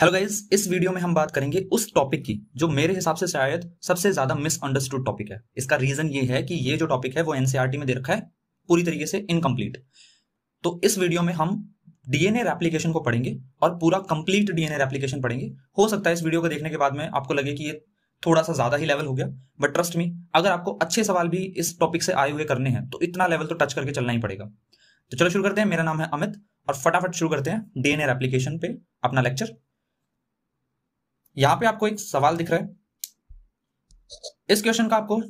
Hello guys इस video में हम बात करेंगे उस टॉपिक की जो मेरे हिसाब से शायद सबसे ज्यादा मिसअंडरस्टूड टॉपिक है इसका रीजन ये है कि ये जो टॉपिक है वो एनसीआरटी e में दे रखा है पूरी तरीके से इनकम्प्लीट तो इस वीडियो में हम डीएनए रेप्लीकेशन को पढ़ेंगे और पूरा कंप्लीट डीएनए रेप्लीकेशन पढ़ेंगे हो सकता है इस वीडियो को देखने के बाद में आपको लगे कि ये थोड़ा सा ज्यादा ही लेवल हो गया बट ट्रस्ट मी अगर आपको अच्छे सवाल भी इस टॉपिक से आए हुए करने हैं तो इतना लेवल तो टच करके चलना ही पड़ेगा तो चलो शुरू करते हैं मेरा नाम है अमित और फटाफट शुरू करते हैं डीएनए एप्लीकेशन पे अपना लेक्चर यहां पे आपको एक सवाल दिख रहा है इस क्वेश्चन का आपको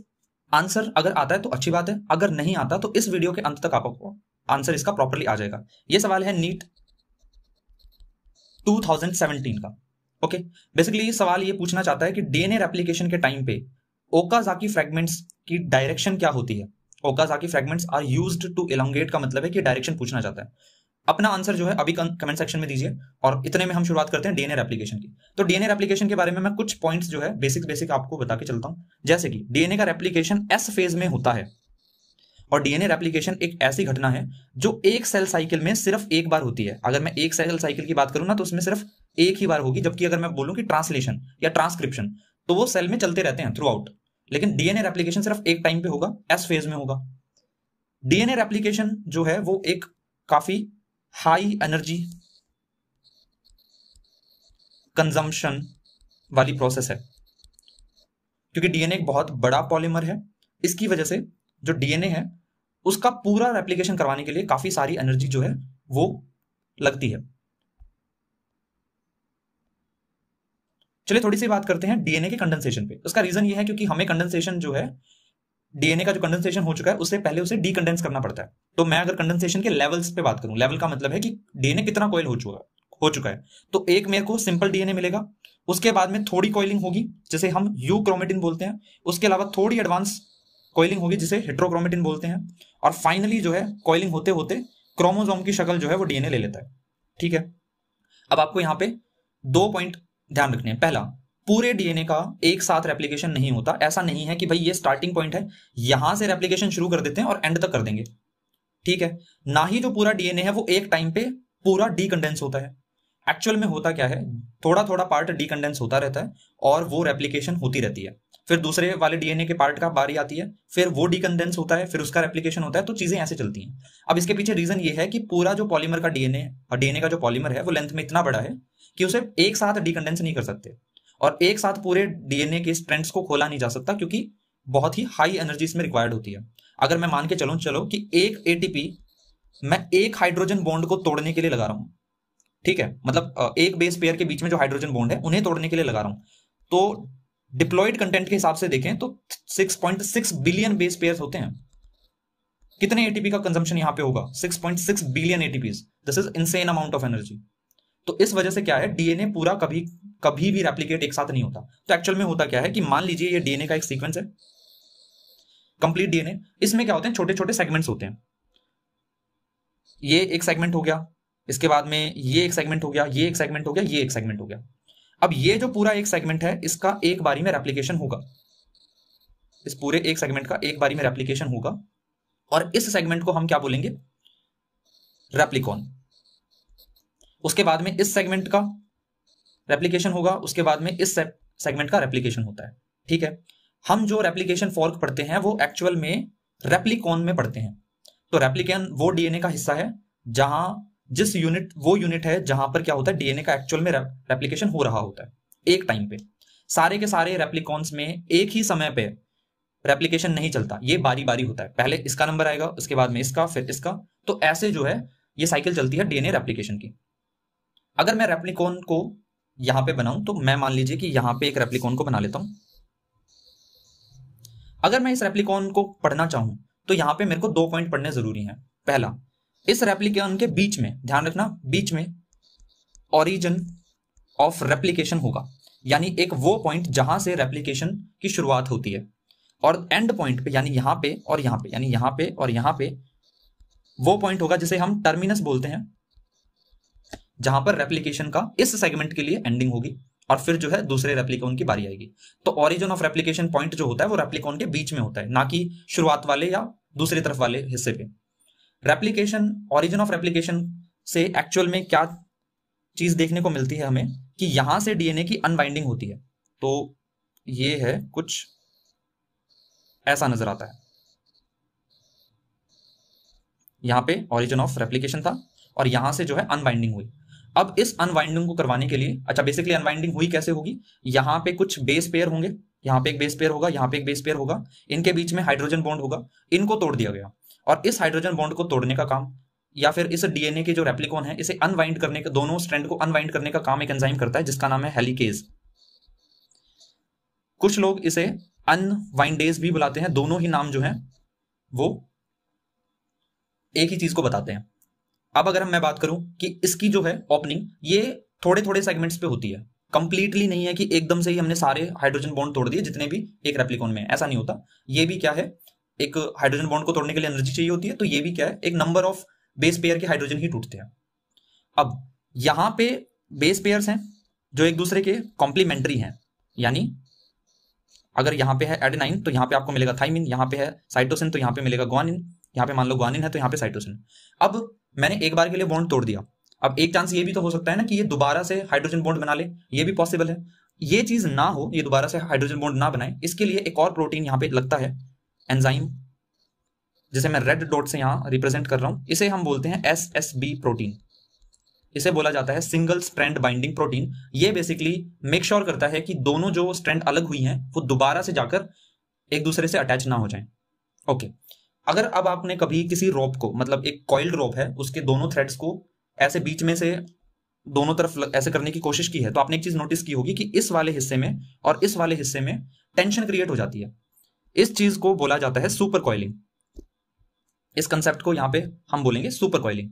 आंसर अगर आता है तो अच्छी बात है अगर नहीं आता तो इस वीडियो के अंत तक आपको आंसर इसका प्रॉपरली आ जाएगा यह सवाल है नीट 2017 का ओके बेसिकली सवाल ये पूछना चाहता है कि डीएनए एप्लीकेशन के टाइम पे ओकाजाकी फ्रेगमेंट्स की डायरेक्शन क्या होती है Okazaki fragments are used to elongate का मतलब है कि डायरेक्शन पूछना चाहता है अपना आंसर जो है अभी कमेंट सेक्शन में दीजिए और इतने में हम शुरुआत करते हैं डीएनए रेप्लीकेशन की तो डीएनए रेप्लीकेशन के बारे में मैं कुछ पॉइंट्स जो है बेसिक बेसिक आपको बता के चलता हूं जैसे कि डीएनए का रेप्लीकेशन एस फेज में होता है और डीएनए रेप्लीकेशन एक ऐसी घटना है जो एक सेल साइकिल में सिर्फ एक बार होती है अगर मैं एक सेल साइकिल की बात करूं ना तो उसमें सिर्फ एक ही बार होगी जबकि अगर मैं बोलूँ कि ट्रांसलेशन या ट्रांसक्रिप्शन तो वो सेल में चलते रहते हैं थ्रू आउट लेकिन डीएनए रेप्लीकेशन सिर्फ एक टाइम पे होगा एस फेज में होगा डीएनए रेप्लीकेशन जो है वो एक काफी हाई एनर्जी कंजम्पशन वाली प्रोसेस है क्योंकि डीएनए एक बहुत बड़ा पॉलीमर है इसकी वजह से जो डीएनए है उसका पूरा रेप्लीकेशन करवाने के लिए काफी सारी एनर्जी जो है वो लगती है चलिए थोड़ी सी बात करते हैं डीएनए के कंडेंसेशन पे उसका रीजन ये है क्योंकि हमें कंडेंसेशन जो है डीएनए का जो कंडेंसेशन हो चुका है उससे पहले उसे डीकंडेंस करना पड़ता है तो मैं अगर कंडेंसेशन के लेवल्स पे बात करूं लेवल का मतलब है कि डीएनए कितना कोयल हो चुका हो चुका है तो एक मेरे को सिंपल डीएनए मिलेगा उसके बाद में थोड़ी कॉइलिंग होगी जिसे हम यू क्रोमेटिन बोलते हैं उसके अलावा थोड़ी एडवांस कॉइलिंग होगी जिसे हिट्रोक्रोमेटिन बोलते हैं और फाइनली जो है कॉइलिंग होते होते क्रोमोजोम की शक्ल जो है वो डीएनए ले लेता है ठीक है अब आपको यहाँ पे दो पॉइंट ध्यान रखने हैं पहला पूरे डीएनए का एक साथ रेप्लीकेशन नहीं होता ऐसा नहीं है कि भाई ये स्टार्टिंग पॉइंट है यहां से रेप्लीकेशन शुरू कर देते हैं और एंड तक कर देंगे ठीक है ना ही जो पूरा डीएनए है वो एक टाइम पे पूरा डीकंडेंस होता है एक्चुअल में होता क्या है थोड़ा थोड़ा पार्ट डीकंडेंस होता रहता है और वो रेप्लीकेशन होती रहती है फिर दूसरे वाले डीएनए के पार्ट का बारी आती है फिर वो डिकंडेंस होता है फिर उसका रेप्लीकेशन होता है तो चीजें ऐसे चलती हैं अब इसके पीछे रीजन ये है कि पूरा जो पॉलीमर का डीएनए और डीएनए का जो पॉलीमर है वो लेंथ में इतना बड़ा है कि उसे एक साथ डिकंडेंस नहीं कर सकते और एक साथ पूरे डीएनए के स्ट्रेंड्स को खोला नहीं जा सकता क्योंकि बहुत ही हाई एनर्जी इसमें रिक्वायर्ड होती है अगर मैं मान के चलूँ चलो कि एक ए मैं एक हाइड्रोजन बॉन्ड को तोड़ने के लिए लगा रहा हूँ ठीक है मतलब एक बेस पेयर के बीच में जो हाइड्रोजन बॉन्ड है उन्हें तोड़ने के लिए लगा रहा हूँ तो डिप्लॉयड हम्म। कंटेंट के हिसाब से देखें तो 6.6 बिलियन बेस पेयर होते हैं कितने एटीपी का कंजम्पशन यहां पे होगा 6.6 billion ATP this is insane amount of energy तो इस वजह से क्या है डीएनए पूरा कभी कभी भी रेप्लीकेट एक साथ नहीं होता तो एक्चुअल में होता क्या है कि मान लीजिए ये डीएनए का एक सीक्वेंस है कंप्लीट डीएनए इसमें क्या होते हैं छोटे छोटे सेगमेंट्स होते हैं ये एक सेगमेंट हो गया इसके बाद में ये एक सेगमेंट हो गया ये एक सेगमेंट हो गया ये एक सेगमेंट हो गया अब ये जो पूरा एक सेगमेंट है इसका एक बारी में रेप्लीकेशन होगा इस पूरे एक सेगमेंट का एक बारी में रेप्लीकेशन होगा और इस सेगमेंट को हम क्या बोलेंगे रेप्लिकॉन उसके बाद में इस सेगमेंट का रेप्लीकेशन होगा उसके बाद में इस सेगमेंट का रेप्लीकेशन होता है ठीक है हम जो रेप्लीकेशन फॉर्क पढ़ते हैं वो एक्चुअल में रेप्लिकॉन में पढ़ते हैं तो रेप्लिकॉन वो डीएनए का हिस्सा है जहां जिस यूनिट वो यूनिट है जहां पर क्या होता है डीएनए का एक्चुअल में रेप्लीकेशन हो रहा होता है एक टाइम पे सारे के सारे रेप्लिकॉन्स में एक ही समय पे रेप्लीकेशन नहीं चलता ये बारी बारी होता है पहले इसका नंबर आएगा उसके बाद में इसका फिर इसका तो ऐसे जो है ये साइकिल चलती है डीएनए रेप्लीकेशन की अगर मैं रेप्लिकॉन को यहां पे बनाऊं तो मैं मान लीजिए कि यहां पे एक रेप्लिकॉन को बना लेता हूं अगर मैं इस रेप्लिकॉन को पढ़ना चाहूं तो यहां पे मेरे को दो पॉइंट पढ़ने जरूरी हैं पहला इस रेप्लीकेशन के बीच में ध्यान रखना बीच में ओरिजिन ऑफ रेप्लीकेशन होगा यानी एक वो पॉइंट जहां से रेप्लीकेशन की शुरुआत होती है और एंड पॉइंट पे यानी यहां पे और यहां पे यानी यहां पे और यहां पे वो पॉइंट होगा जिसे हम टर्मिनस बोलते हैं जहां पर रेप्लीकेशन का इस सेगमेंट के लिए एंडिंग होगी और फिर जो है दूसरे रेप्लिकॉन की बारी आएगी तो ओरिजिन ऑफ रेप्लीकेशन पॉइंट जो होता है वो रेप्लिकॉन के बीच में होता है ना कि शुरुआत वाले या दूसरी तरफ वाले हिस्से पे रेप्लीकेशन ऑरिजिन ऑफ रेप्लीकेशन से एक्चुअल में क्या चीज देखने को मिलती है हमें कि यहां से डीएनए की अनवाइंडिंग होती है तो ये है कुछ ऐसा नजर आता है यहां पे ओरिजिन ऑफ रेप्लीकेशन था और यहां से जो है अनवाइंडिंग हुई अब इस अनवाइंडिंग को करवाने के लिए अच्छा बेसिकली अनवाइंडिंग हुई कैसे होगी यहां पे कुछ बेस पेयर होंगे यहाँ पे एक बेस पेयर होगा यहाँ पे एक बेस पेयर होगा इनके बीच में हाइड्रोजन बॉन्ड होगा इनको तोड़ दिया गया और इस हाइड्रोजन बॉन्ड को तोड़ने का काम या फिर इस डीएनए के जो रेप्लिकॉन है इसे अनवाइंड करने का दोनों स्ट्रैंड को अनवाइंड करने का काम एक एंजाइम करता है जिसका नाम है हेलीकेज कुछ लोग इसे अनवाइंडेज भी बुलाते हैं दोनों ही नाम जो है वो एक ही चीज को बताते हैं अब अगर हम मैं बात करूं कि इसकी जो है ओपनिंग ये थोड़े थोड़े सेगमेंट्स पे होती है कंप्लीटली नहीं है कि एकदम से ही हमने सारे हाइड्रोजन बॉन्ड तोड़ दिए जितने भी एक रेप्लिकॉन में ऐसा नहीं होता ये भी क्या है एक हाइड्रोजन बॉन्ड को तोड़ने के लिए एनर्जी चाहिए होती है तो ये भी क्या है एक नंबर ऑफ बेस पेयर के हाइड्रोजन ही टूटते हैं अब यहां पे बेस पेयर हैं जो एक दूसरे के कॉम्प्लीमेंट्री हैं यानी अगर यहां पे है एडेनाइन तो यहां पे आपको मिलेगा थाइमिन यहां पे है साइटोसिन तो यहां पे मिलेगा ग्वानिन यहां पे मान लो ग्वानिन है तो यहां पे साइटोसिन अब मैंने एक बार के लिए बॉन्ड तोड़ दिया अब एक चांस ये भी तो हो सकता है ना कि ये दोबारा से हाइड्रोजन बॉन्ड बना ले ये भी पॉसिबल है ये चीज ना हो ये दोबारा से हाइड्रोजन बॉन्ड ना बनाए इसके लिए एक और प्रोटीन यहाँ पे लगता है एंजाइम जिसे मैं रेड डॉट से यहां रिप्रेजेंट कर रहा हूं इसे हम बोलते हैं एस एस बी प्रोटीन इसे बोला जाता है सिंगल स्ट्रैंड बाइंडिंग प्रोटीन ये बेसिकली मेक श्योर करता है कि दोनों जो स्ट्रैंड अलग हुई हैं वो दोबारा से जाकर एक दूसरे से अटैच ना हो जाए ओके अगर अब आपने कभी किसी रोप को मतलब एक कॉइल्ड रोप है उसके दोनों थ्रेड्स को ऐसे बीच में से दोनों तरफ ऐसे करने की कोशिश की है तो आपने एक चीज नोटिस की होगी कि इस वाले हिस्से में और इस वाले हिस्से में टेंशन क्रिएट हो जाती है इस चीज को बोला जाता है सुपर कॉइलिंग इस कंसेप्ट को यहां पे हम बोलेंगे सुपर कॉइलिंग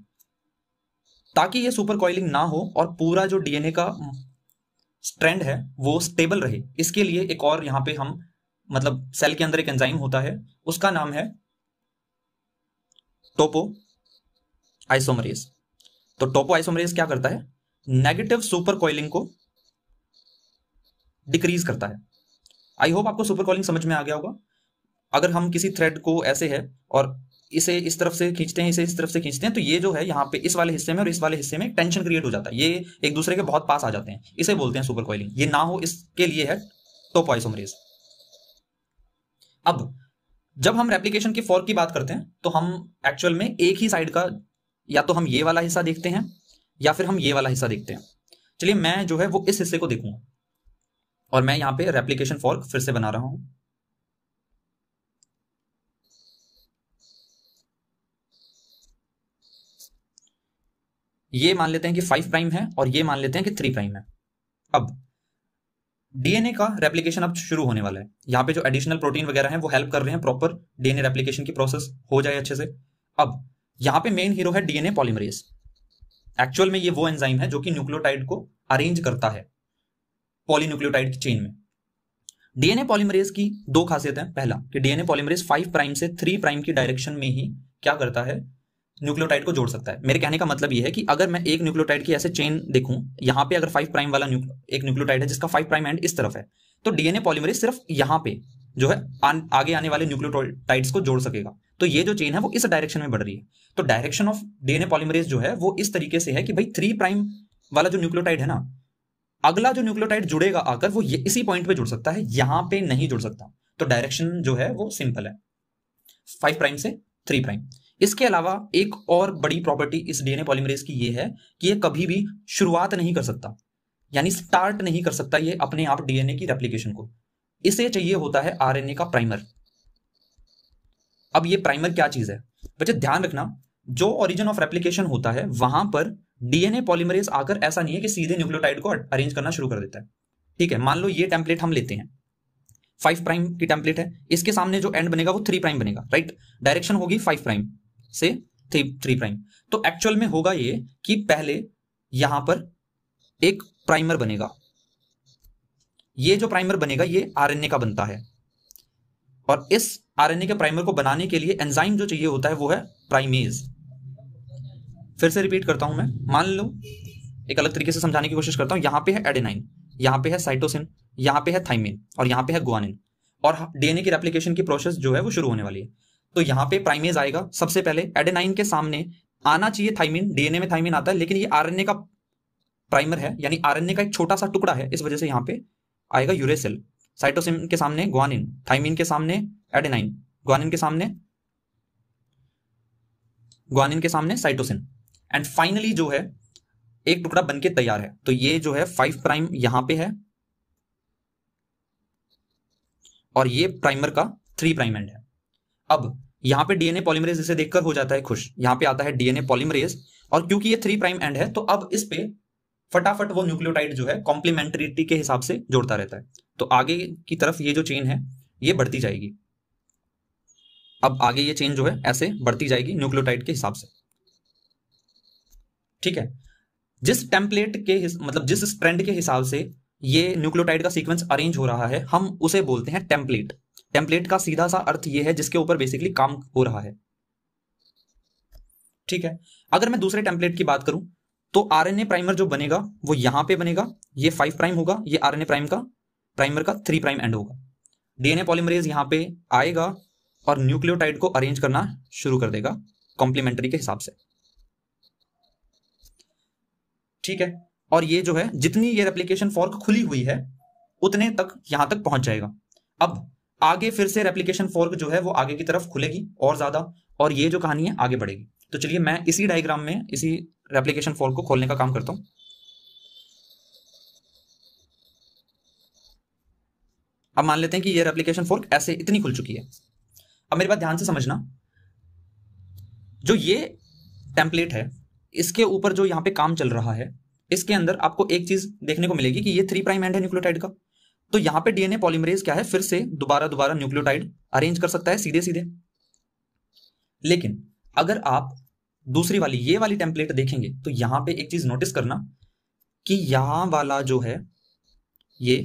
ताकि ये सुपर कॉइलिंग ना हो और पूरा जो डीएनए का स्ट्रेंड है वो स्टेबल रहे इसके लिए एक और यहां पे हम मतलब सेल के अंदर एक एंजाइम होता है उसका नाम है टोपो आइसोमरेज तो टोपो आइसोमरेज क्या करता है नेगेटिव सुपर कॉइलिंग को डिक्रीज करता है आई होप आपको सुपर कॉलिंग समझ में आ गया होगा अगर हम किसी थ्रेड को ऐसे है और इसे इस तरफ से खींचते हैं इसे इस तरफ से खींचते हैं तो ये जो है यहाँ पे इस वाले हिस्से में और इस वाले हिस्से में टेंशन क्रिएट हो जाता है ये एक दूसरे के बहुत पास आ जाते हैं इसे बोलते हैं सुपर कॉइलिंग ये ना हो इसके लिए है टोपॉइसोमरेज अब जब हम रेप्लीकेशन के फॉर्क की बात करते हैं तो हम एक्चुअल में एक ही साइड का या तो हम ये वाला हिस्सा देखते हैं या फिर हम ये वाला हिस्सा देखते हैं चलिए मैं जो है वो इस हिस्से को देखूंगा और मैं यहाँ पे रेप्लीकेशन फॉर्क फिर से बना रहा हूँ ये मान लेते हैं कि फाइव प्राइम है और ये मान लेते हैं कि थ्री प्राइम है अब डीएनए का रेप्लीकेशन अब शुरू होने वाला है यहाँ पे जो एडिशनल प्रोटीन वगैरह है वो हेल्प कर रहे हैं प्रॉपर डीएनए रेप्लीकेशन की प्रोसेस हो जाए अच्छे से अब यहाँ पे मेन हीरो है डीएनए पॉलीमरेज एक्चुअल में ये वो एंजाइम है जो कि न्यूक्लियोटाइड को अरेंज करता है पॉलीन्यूक्लियोटाइड की चेन में डीएनए पॉलीमरेज की दो खासियत है पहला कि डीएनए पॉलीमरेज फाइव प्राइम से थ्री प्राइम की डायरेक्शन में ही क्या करता है न्यूक्लियोटाइड को जोड़ सकता है मेरे कहने का मतलब यह है कि अगर मैं एक न्यूक्लियोटाइड की ऐसे चेन देखूं यहां पे अगर फाइव प्राइम वाला एक न्यूक्लियोटाइड है जिसका फाइव प्राइम एंड इस तरफ है तो डीएनए पॉलीमरेज सिर्फ यहाँ पे जो है आ, आगे आने वाले न्यूक्लियोटाइड्स को जोड़ सकेगा तो ये जो चेन है वो इस डायरेक्शन में बढ़ रही है तो डायरेक्शन ऑफ डीएनए पॉलीमरेज जो है वो इस तरीके से है कि भाई थ्री प्राइम वाला जो न्यूक्लियोटाइड है ना अगला जो न्यूक्लियोटाइड जुड़ेगा आकर वो ये इसी पॉइंट पे जुड़ सकता है यहां पे नहीं जुड़ सकता तो डायरेक्शन जो है वो सिंपल है फाइव प्राइम से थ्री प्राइम इसके अलावा एक और बड़ी प्रॉपर्टी इस डीएनए पॉलीमरेज की ये है कि ये कभी भी शुरुआत नहीं कर सकता यानी स्टार्ट नहीं कर सकता ये अपने आप डीएनए की रेप्लीकेशन को इसे चाहिए होता है आरएनए का प्राइमर अब ये प्राइमर क्या चीज है बच्चे ध्यान रखना जो ओरिजिन ऑफ रेप्लीकेशन होता है वहां पर डीएनए पॉलीमरेज आकर ऐसा नहीं है कि सीधे न्यूक्लियोटाइड को अरेंज करना शुरू कर देता है ठीक है मान लो ये टेम्पलेट हम लेते हैं फाइव प्राइम की टेम्पलेट है इसके सामने जो एंड बनेगा वो थ्री प्राइम बनेगा राइट डायरेक्शन होगी फाइव प्राइम से थ्री थ्री प्राइम तो एक्चुअल में होगा ये कि पहले यहां पर एक प्राइमर बनेगा ये जो प्राइमर बनेगा ये आरएनए का बनता है और इस आरएनए के प्राइमर को बनाने के लिए एंजाइम जो चाहिए होता है वो है प्राइमेज फिर से रिपीट करता हूं मैं मान लो एक अलग तरीके से समझाने की कोशिश करता हूं यहां पे है एडेनाइन यहां पे है साइटोसिन यहां पे है थाइमिन और यहां पे है गुआनिन और डीएनए हाँ, की रेप्लिकेशन की प्रोसेस जो है वो शुरू होने वाली है तो यहाँ पे प्राइमेज आएगा सबसे पहले एडेनाइन के सामने आना चाहिए थाइमिन डीएनए में थाइमिन आता है लेकिन ये आरएनए का प्राइमर है यानी आरएनए का एक छोटा सा टुकड़ा है इस वजह से यहाँ पे आएगा यूरेसिल साइटोसिन के सामने ग्वानिन थाइमिन के सामने एडेनाइन ग्वानिन के सामने ग्वानिन के सामने साइटोसिन एंड फाइनली जो है एक टुकड़ा बनके तैयार है तो ये जो है फाइव प्राइम यहां पे है और ये प्राइमर का थ्री प्राइम एंड है अब यहाँ पे डीएनए पॉलीमरेज इसे देखकर हो जाता है खुश यहाँ पे आता है डीएनए पॉलीमरेज और क्योंकि ये थ्री प्राइम एंड है तो अब इस पे फटाफट वो न्यूक्लियोटाइड जो है कॉम्प्लीमेंट्रिटी के हिसाब से जोड़ता रहता है तो आगे की तरफ ये जो चेन है ये बढ़ती जाएगी अब आगे ये चेन जो है ऐसे बढ़ती जाएगी न्यूक्लियोटाइड के हिसाब से ठीक है जिस टेम्पलेट के मतलब जिस ट्रेंड के हिसाब से ये न्यूक्लियोटाइड का सीक्वेंस अरेंज हो रहा है हम उसे बोलते हैं टेम्पलेट टेम्पलेट का सीधा सा अर्थ ये है जिसके ऊपर बेसिकली काम हो रहा है ठीक है अगर मैं दूसरे टेम्पलेट की बात करूं तो आरएनए प्राइमर जो बनेगा वो यहां पे बनेगा ये फाइव प्राइम होगा ये आरएनए प्राइम का प्राइमर का थ्री प्राइम एंड होगा डीएनए पॉलीमरेज यहां पे आएगा और न्यूक्लियोटाइड को अरेंज करना शुरू कर देगा कॉम्प्लीमेंट्री के हिसाब से ठीक है और ये जो है जितनी ये रेप्लीकेशन फॉर्क खुली हुई है उतने तक यहां तक पहुंच जाएगा अब आगे फिर से रेप्लीकेशन फोर्क जो है वो आगे की तरफ खुलेगी और ज्यादा और ये जो कहानी है आगे बढ़ेगी तो चलिए मैं इसी डायग्राम में इसी रेप्लीकेशन फोर्क को खोलने का काम करता हूं अब मान लेते हैं कि ये रेप्लीकेशन फोर्क ऐसे इतनी खुल चुकी है अब मेरी बात ध्यान से समझना जो ये टेम्पलेट है इसके ऊपर जो यहां पे काम चल रहा है इसके अंदर आपको एक चीज देखने को मिलेगी कि ये थ्री प्राइम एंड है न्यूक्लियोटाइड का तो यहां पे डीएनए पॉलीमरेज क्या है फिर से दोबारा दोबारा न्यूक्लियोटाइड अरेंज कर सकता है सीधे सीधे लेकिन अगर आप दूसरी वाली ये वाली टेम्पलेट देखेंगे तो यहां पे एक चीज नोटिस करना कि यहां वाला जो है ये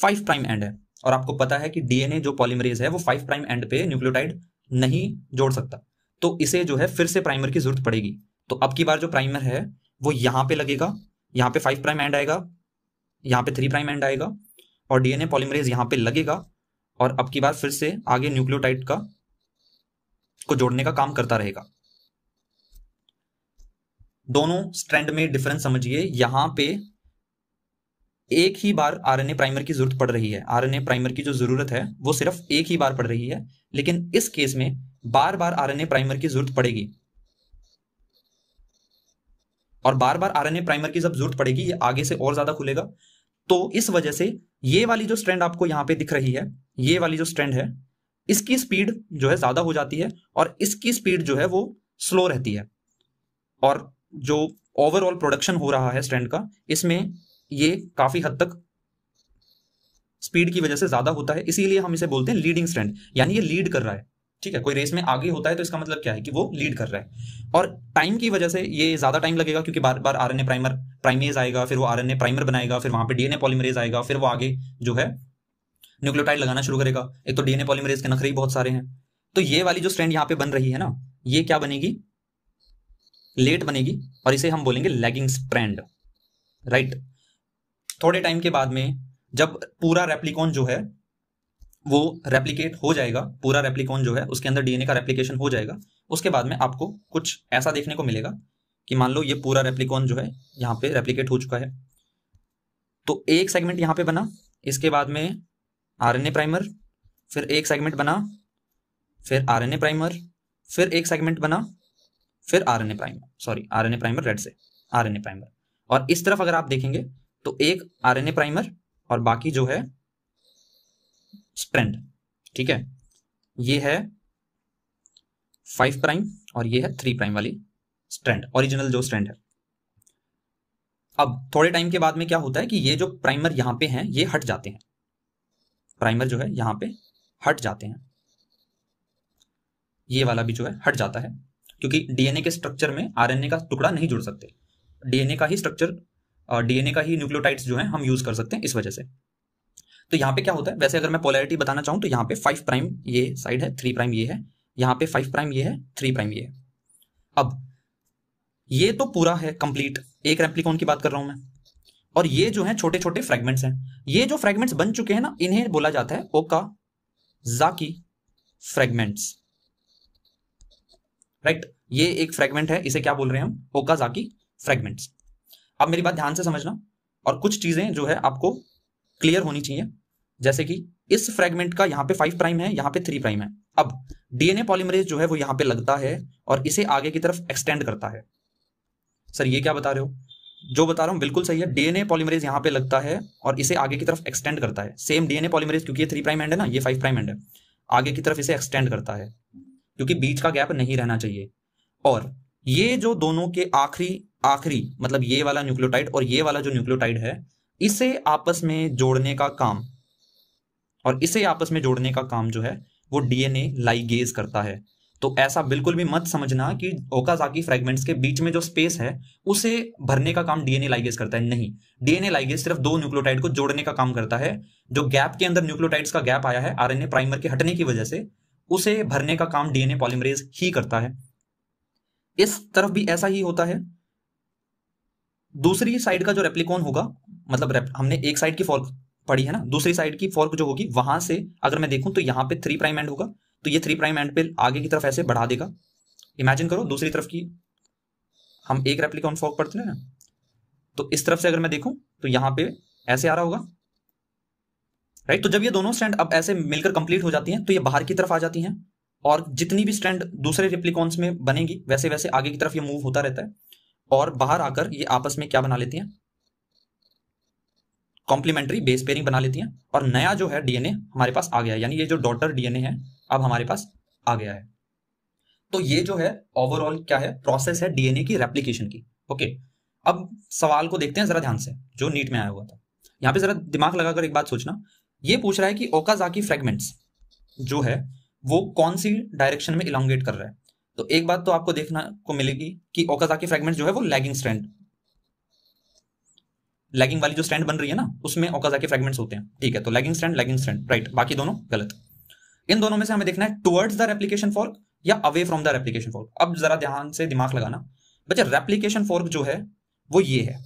फाइव प्राइम एंड है और आपको पता है कि डीएनए जो पॉलीमरेज है वो फाइव प्राइम एंड पे न्यूक्लियोटाइड नहीं जोड़ सकता तो इसे जो है फिर से प्राइमर की जरूरत पड़ेगी तो अब की बार जो प्राइमर है वो यहां पे लगेगा यहां पे फाइव प्राइम एंड आएगा यहां पे थ्री प्राइम एंड आएगा और डीएनए पॉलीमरेज यहां पे लगेगा और अब की बार फिर से आगे न्यूक्लियोटाइड का को जोड़ने का काम करता रहेगा दोनों स्ट्रैंड में डिफरेंस समझिए यहां पे एक ही बार आरएनए प्राइमर की जरूरत पड़ रही है आरएनए प्राइमर की जो जरूरत है वो सिर्फ एक ही बार पड़ रही है लेकिन इस केस में बार बार आरएनए प्राइमर की जरूरत पड़ेगी और बार बार आरएनए प्राइमर की जब जरूरत पड़ेगी ये आगे से और ज्यादा खुलेगा तो इस वजह से ये वाली जो स्ट्रेंड आपको यहां पे दिख रही है ये वाली जो स्ट्रेंड है इसकी स्पीड जो है ज़्यादा हो जाती है और इसकी स्पीड जो है वो स्लो रहती है और जो ओवरऑल प्रोडक्शन हो रहा है स्ट्रेंड का इसमें ये काफ़ी हद तक स्पीड की वजह से ज़्यादा होता है इसीलिए हम इसे बोलते हैं लीडिंग स्ट्रेंड यानी ये लीड कर रहा है ठीक है कोई रेस में आगे होता है तो इसका मतलब क्या है कि वो लीड कर रहा है और टाइम की वजह से ये ज्यादा टाइम लगेगा क्योंकि बार बार आरएनए प्राइमर प्राइमेज आएगा फिर वो आरएनए प्राइमर बनाएगा फिर वहां पे डीएनए पॉलीमरेज आएगा फिर वो आगे जो है न्यूक्लियोटाइड लगाना शुरू करेगा एक तो डीएनए पॉलीमरेज के नखरे ही बहुत सारे हैं तो ये वाली जो स्ट्रैंड यहाँ पे बन रही है ना ये क्या बनेगी लेट बनेगी और इसे हम बोलेंगे लैगिंग स्ट्रैंड राइट थोड़े टाइम के बाद में जब पूरा रेप्लिकॉन जो है वो रेप्लीकेट हो जाएगा पूरा रेप्लिकॉन जो है उसके अंदर डीएनए का रेप्लीकेशन हो जाएगा उसके बाद में आपको कुछ ऐसा देखने को मिलेगा कि मान लो ये पूरा रेप्लिकॉन जो है यहाँ पे रेप्लीकेट हो चुका है तो एक सेगमेंट यहाँ पे बना इसके बाद में आरएनए प्राइमर फिर एक सेगमेंट बना फिर आरएनए प्राइमर फिर एक सेगमेंट बना फिर RNA primer sorry RNA primer red से आरएनए प्राइमर और इस तरफ अगर आप देखेंगे तो एक आरएनए प्राइमर और बाकी जो है स्प्रेड ठीक है ये है फाइव प्राइम और ये है थ्री प्राइम वाली स्ट्रेंड ओरिजिनल जो स्ट्रेंड है अब थोड़े टाइम के बाद में क्या होता है कि ये जो प्राइमर यहां पे हैं ये हट जाते हैं प्राइमर जो है यहां पे हट जाते हैं ये वाला भी जो है हट जाता है क्योंकि डीएनए के स्ट्रक्चर में आरएनए का टुकड़ा नहीं जुड़ सकते डीएनए का ही स्ट्रक्चर डीएनए का ही न्यूक्लियोटाइड्स जो है हम यूज कर सकते हैं इस वजह से तो यहाँ पे क्या होता है वैसे अगर मैं पोलैरिटी बताना चाहूँ तो यहाँ पे फाइव प्राइम ये साइड है थ्री प्राइम ये है यहाँ पे फाइव प्राइम ये है थ्री प्राइम ये है अब ये तो पूरा है कंप्लीट एक रेप्लिकॉन की बात कर रहा हूं मैं और ये जो है छोटे छोटे फ्रेगमेंट्स हैं ये जो फ्रेगमेंट्स बन चुके हैं ना इन्हें बोला जाता है ओका जाकी फ्रेगमेंट्स राइट ये एक फ्रेगमेंट है इसे क्या बोल रहे हैं हम ओका जाकी फ्रेगमेंट्स अब मेरी बात ध्यान से समझना और कुछ चीजें जो है आपको क्लियर होनी चाहिए जैसे कि इस फ्रेगमेंट का यहाँ पे फाइव प्राइम है यहाँ पे थ्री प्राइम है अब डीएनए पॉलीमरेज जो है वो यहाँ पे लगता है और इसे आगे की तरफ एक्सटेंड करता है सर ये क्या बता रहे हो जो बता रहा हूँ बिल्कुल सही है डीएनए पॉलीमरेज यहाँ पे लगता है और इसे आगे की तरफ एक्सटेंड करता है सेम डीएनए पॉलीमरेज क्योंकि ये थ्री प्राइम एंड है ना ये फाइव प्राइम एंड है आगे की तरफ इसे एक्सटेंड करता है क्योंकि बीच का गैप नहीं रहना चाहिए और ये जो दोनों के आखिरी आखिरी मतलब ये वाला न्यूक्लियोटाइड और ये वाला जो न्यूक्लियोटाइड है इसे आपस में जोड़ने का काम और इसे आपस में जोड़ने का काम जो है वो डीएनए लाइगेज करता है तो ऐसा बिल्कुल भी मत समझना कि ओकाजाकी फ्रेगमेंट्स के बीच में जो स्पेस है उसे भरने का काम डीएनए लाइगेज करता है नहीं डीएनए लाइगेज सिर्फ दो न्यूक्लियोटाइड को जोड़ने का काम करता है जो गैप के अंदर न्यूक्लियोटाइड्स का गैप आया है आरएनए प्राइमर के हटने की वजह से उसे भरने का काम डीएनए पॉलीमरेज ही करता है इस तरफ भी ऐसा ही होता है दूसरी साइड का जो रेप्लिकॉन होगा मतलब हमने एक साइड की पड़ी है ना दूसरी साइड की फॉर्क जो होगी वहां से अगर मैं देखूं तो यहाँ पे थ्री प्राइम एंड होगा तो ये थ्री प्राइम एंड पे आगे की तरफ ऐसे बढ़ा देगा इमेजिन करो दूसरी तरफ की हम एक रेप्लिका फॉर्क पढ़ते हैं ना तो इस तरफ से अगर मैं देखूं तो यहाँ पे ऐसे आ रहा होगा राइट तो जब ये दोनों स्टैंड अब ऐसे मिलकर कंप्लीट हो जाती हैं तो ये बाहर की तरफ आ जाती हैं और जितनी भी स्टैंड दूसरे रेप्लिकॉन्स में बनेगी वैसे वैसे आगे की तरफ ये मूव होता रहता है और बाहर आकर ये आपस में क्या बना लेती हैं कॉम्प्लीमेंट्री बेस पेयरिंग बना लेती हैं और नया जो है डीएनए हमारे पास आ गया है यानी ये जो डॉटर डीएनए है अब हमारे पास आ गया है तो ये जो है ओवरऑल क्या है प्रोसेस है डीएनए की रेप्लीकेशन की ओके अब सवाल को देखते हैं जरा ध्यान से जो नीट में आया हुआ था यहाँ पे जरा दिमाग लगाकर एक बात सोचना ये पूछ रहा है कि ओकाजाकी फ्रेगमेंट्स जो है वो कौन सी डायरेक्शन में इलांगेट कर रहा है तो एक बात तो आपको देखना को मिलेगी कि ओकाजाकी फ्रेगमेंट जो है वो लैगिंग स्ट्रेंड लैगिंग वाली जो स्टैंड बन रही है ना उसमें ओकाजाकी फ्रेगमेंट्स होते हैं ठीक है तो lagging strand lagging strand right बाकी दोनों गलत इन दोनों में से हमें देखना है टुवर्ड्स द रेप्लीकेशन फॉर्क या away from the replication fork अब जरा ध्यान से दिमाग लगाना बच्चा रेप्लीकेशन फॉर्क जो है वो ये है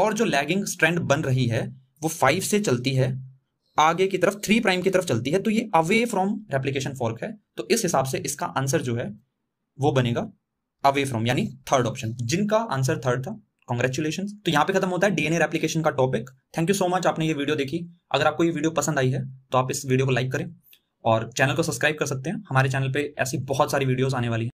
और जो लैगिंग स्ट्रेंड बन रही है वो फाइव से चलती है आगे की तरफ थ्री प्राइम की तरफ चलती है तो ये अवे फ्रॉम रेप्लीकेशन फॉर्क है तो इस हिसाब से इसका आंसर जो है वो बनेगा अवे फ्रॉम यानी थर्ड ऑप्शन जिनका आंसर थर्ड था कॉन्ग्रेचुलेशन तो यहाँ पे खत्म होता है डीएनए एप्लीकेशन का topic thank you so much आपने ये वीडियो देखी अगर आपको ये वीडियो पसंद आई है तो आप इस वीडियो को लाइक करें और चैनल को सब्सक्राइब कर सकते हैं हमारे चैनल पे ऐसी बहुत सारी वीडियोस आने वाली हैं